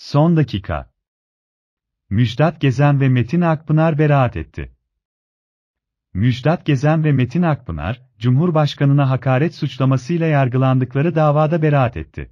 Son dakika. Müjdat Gezen ve Metin Akpınar beraat etti. Müjdat Gezen ve Metin Akpınar, Cumhurbaşkanına hakaret suçlamasıyla yargılandıkları davada beraat etti.